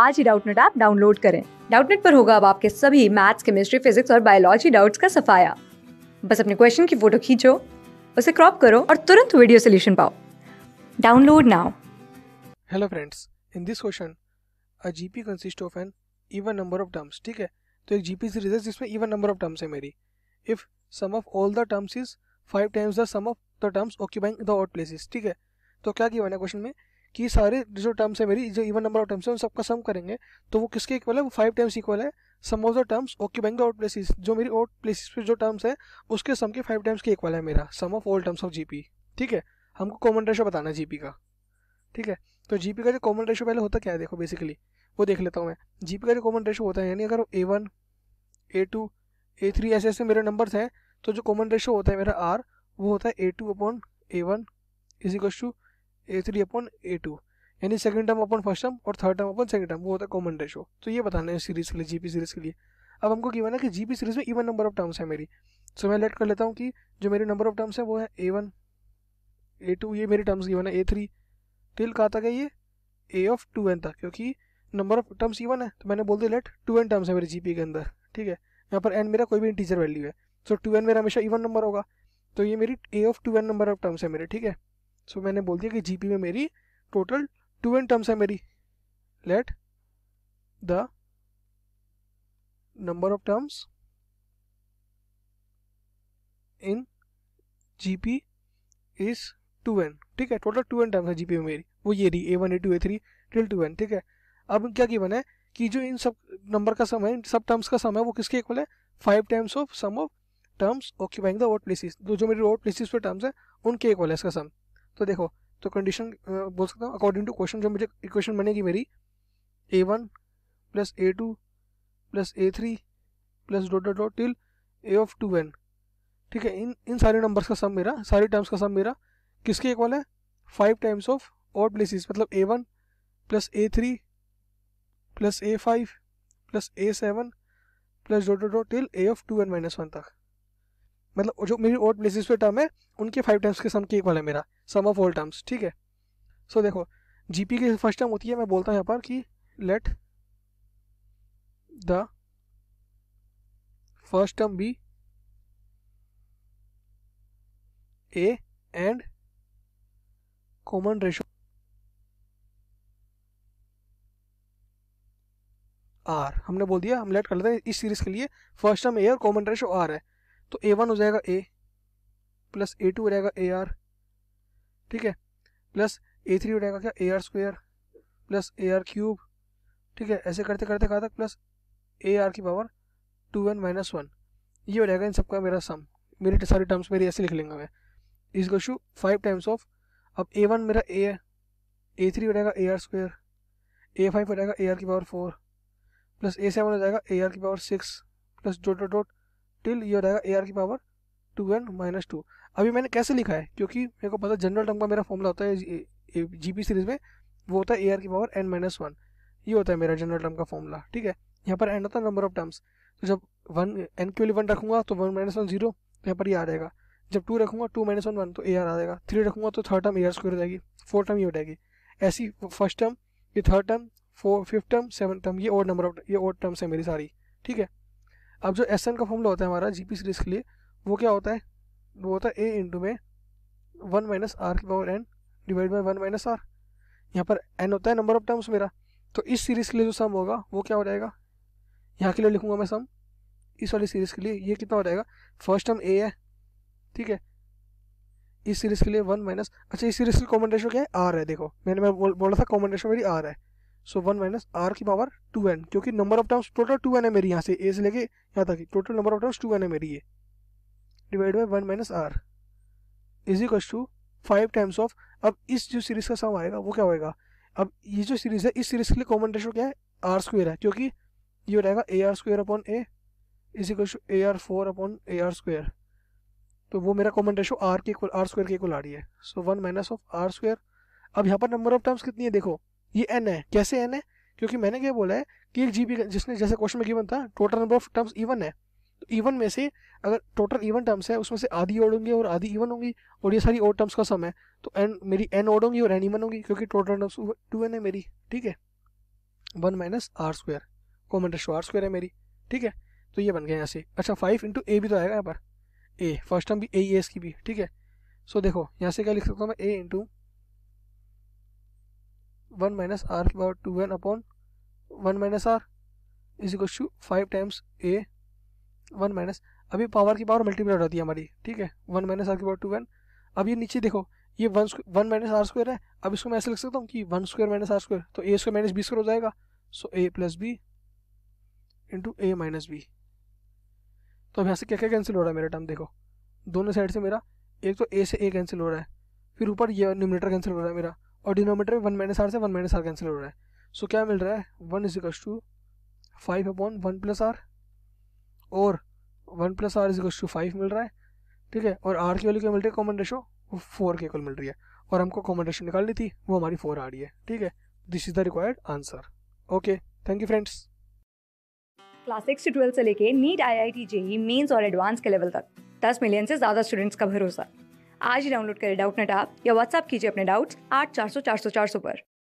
आज ही Doubtnet app download करें डाउटनेट पर होगा अब आपके सभी मैथ्स केमिस्ट्री फिजिक्स और बायोलॉजी डाउट्स का सफाया बस अपने क्वेश्चन की फोटो खींचो उसे क्रॉप करो और तुरंत वीडियो सोल्यूशन पाओ download now hello friends in this question a GP consist of an even number of terms ठीक है तो एक जीपी सीरीज है जिसमें इवन नंबर ऑफ टर्म्स है मेरी if sum of all the terms is five times the sum of the terms occupying the odd places ठीक है तो क्या किया मैंने क्वेश्चन में कि सारे जो टर्म्स है मेरी जो इवन नंबर ऑफ टर्म्स है उन सबका सम करेंगे तो वो किसके इक्वल है वो फाइव टाइम्स इक्वल है sum of the terms occupying the odd places जो मेरी आउट प्लेसेस पे जो टर्म्स है उसके सम के फाइव टाइम्स के इक्वल है मेरा sum of all terms of P ठीक है हमको कॉमन रेशो बताना है जीपी का ठीक है तो पी का जो कॉमन रेशो पहले होता क्या है देखो बेसिकली वो देख लेता हूँ मैं पी का जो कॉमन रेशो होता है यानी अगर a one a two a three ऐसे ऐसे मेरे नंबर्स हैं तो जो कॉमन रेशो होता है मेरा आर वो होता है a two upon a one is equal to a three upon a two यानी second term upon first term और third term upon second term वो होता है कॉमन रेशो तो ये बताना है सीरीज के लिए जीपी सीरीज के लिए अब हमको क्या है कि जीपी सीरीज में इवन नंबर ऑफ टर्म्स है मेरी सो मैं लेट कर लेता हूँ कि जो मेरे नंबर ऑफ टर्म्स है वो है ए वन ए टू ये मेरी टर्म्स गिवन है ए थ्री टिल कहा था ये ए ऑफ टू एन था क्योंकि नंबर ऑफ टर्म्स इवन है तो मैंने बोल दिया लेट टू एन टर्म्स है मेरे जीपी के अंदर ठीक है यहाँ पर एन मेरा कोई भी इंटीजर वैल्यू है सो टू एन मेरा हमेशा इवन नंबर होगा तो ये मेरी a of two n number of terms है मेरे ठीक है सो so, मैंने बोल दिया कि जीपी में मेरी टोटल टू एन टर्म्स है मेरी let the number terms in G P is two n ठीक है टोटल टू एन टर्म्स है जीपी में मेरी वो ये रही two a three till two n ठीक है अब क्या की है कि जो इन सब नंबर का सम है इन सब टर्म्स का सम है वो किसके इक्वल है five times of sum of terms occupying the odd places जो मेरी वोट प्लेसिस पे टर्म्स है उनके इक्वल है इसका सम तो देखो तो कंडीशन बोल सकता हूँ अकॉर्डिंग टू क्वेश्चन जो मुझे इक्वेशन बनेगी मेरी a one plus a two plus a three plus dot dot dot till a of two n ठीक है इन इन सारे नंबर्स का सम मेरा सारे टर्म्स का सम मेरा किसके इक्वल है five times of odd places मतलब a one plus a three plus a five plus a seven plus dot dot dot till a of two n minus one तक मतलब जो मेरी और प्लेसिस पे टर्म है उनके फाइव टाइम्स के सम के इक्वल है मेरा सम ऑफ ऑल टर्म्स ठीक है सो so, देखो जीपी की फर्स्ट टर्म होती है मैं बोलता हूँ यहाँ पर कि let the first term be a and common ratio r हमने बोल दिया हम लेट कर लेते हैं इस सीरीज के लिए फर्स्ट टर्म ए और कॉमन रेशो आर है तो ए वन हो जाएगा ए प्लस ए टू हो जाएगा ए आर ठीक है प्लस ए थ्री हो जाएगा क्या a r square plus a r cube ठीक है ऐसे करते करते कहा तक प्लस ए आर की power two n minus one ये हो जाएगा इन सबका मेरा सम मेरी सारी टर्म्स मेरी ऐसे लिख लेंगे मैं इज गोशू फाइव टाइम्स ऑफ अब ए वन मेरा ए है ए थ्री हो जाएगा a r square a five हो जाएगा ए आर की power four plus a seven हो जाएगा ए आर की power six plus dot dot dot till ये हो जाएगा ए आर की power two n minus two अभी मैंने कैसे लिखा है क्योंकि मेरे को पता जनरल टर्म का मेरा फॉर्मूला होता है जी पी सीरीज में वो होता है ए आर की पावर एन माइनस वन ये होता है मेरा जनरल टर्म का फॉर्मूला ठीक है यहाँ पर एन होता है नंबर ऑफ टर्म्स तो जब वन एन के लिए वन रखूंगा तो वन माइनस वन जीरो यहाँ पर ये आ जाएगा जब टू रखूँगा टू माइनस वन वन तो ए आर आ जाएगा थ्री रखूंगा तो third term a r square हो जाएगी फोर्थ टर्म ये हो जाएगी ऐसी फर्स्ट टर्म ये third term four fifth term seven term ये और नंबर ऑफ ये और टर्म्स है मेरी सारी ठीक है अब जो एस एन का फॉर्मूला होता है हमारा जी पी सीरीज के लिए वो क्या होता है वो होता है ए इंटू में वन माइनस आर की power n divide by one minus r यहाँ पर एन होता है नंबर ऑफ टर्म्स मेरा तो इस सीरीज़ के लिए जो सम होगा वो क्या हो जाएगा यहाँ के लिए लिखूंगा मैं सम इस वाली सीरीज़ के लिए ये कितना हो जाएगा फर्स्ट टर्म ए है ठीक है इस सीरीज़ के लिए वन माइनस अच्छा इस सीरीज़ के कॉमन रेशो क्या है आर है देखो मैंने मैं बोल, बोला था कॉमन रेशो मेरी आर है सो वन माइनस आर की पावर टू एन क्योंकि number of terms total two n है मेरी यहाँ से ए से लेके यहाँ तक total number of terms two n है मेरी ये divide by one minus r is equal to five times of अब इस जो सीरीज का सम आएगा वो क्या होएगा अब ये जो सीरीज है इस सीरीज के लिए कॉमन रेशो क्या है आर स्क्वेयर है क्योंकि ये हो जाएगा a r square upon a is equal to a r four upon a r square तो वो मेरा कॉमन रेशो आर के इक्वल आर स्क्वेयर के इक्वल आ रही है so one minus of r square अब यहाँ पर नंबर ऑफ टर्म्स कितनी है देखो ये एन है कैसे एन है क्योंकि मैंने क्या बोला है कि एक जी जिसने जैसे क्वेश्चन में गिवन था total number of terms even है इवन में से अगर टोटल इवन टर्म्स है उसमें से आधी ओड होंगी और आधी इवन होंगी और ये सारी ओड टर्म्स का सम है तो एन मेरी एन ओड होंगी और एन इवन होंगी क्योंकि टोटल टर्म्स टू एन है मेरी ठीक है one minus r square common ratio r square है मेरी ठीक है तो ये बन गया यहाँ से अच्छा फाइव इंटू ए भी तो आएगा यहाँ पर ए फर्स्ट टर्म भी ए एस की भी ठीक है सो देखो यहाँ से क्या लिख सकता हूँ मैं a into one minus r की power two n upon one minus r is equal to five times a one minus अभी पावर की पावर मल्टीप्लाइड होती है हमारी ठीक है वन माइनस आर की पावर टू वन अब ये नीचे देखो ये one one minus r square है अब इसको मैं ऐसे लिख सकता हूँ कि one square minus r square तो a square minus B square हो जाएगा so a plus b into a minus b तो अब यहाँ से क्या क्या कैंसिल हो रहा है मेरा टर्म देखो दोनों साइड से मेरा एक तो ए से ए कैंसिल हो रहा है फिर ऊपर ये न्यूमिनेटर कैंसिल हो रहा है मेरा और डिनोमीटर में वन माइनस आर से वन माइनस आर कैंसिल हो रहा है सो क्या मिल रहा है one is to five upon one plus r और one plus r is to five मिल रहा है ठीक है और आर की वैल्यू क्या मिल रही है कॉमन रेशो वो फोर के इक्वल मिल रही है और हमको कॉमन रेशो निकालनी थी वो हमारी फोर आ रही है ठीक है this is the required answer okay thank you friends class six से ट्वेल्थ से लेके NEET I I T JEE mains और एडवांस के लेवल तक दस मिलियन से ज्यादा स्टूडेंट्स का भरोसा आज ही डाउनलोड करें डाउट नेट आप या व्हाट्सअप कीजिए अपने डाउट्स आठ चार सौ चार सौ चार सौ पर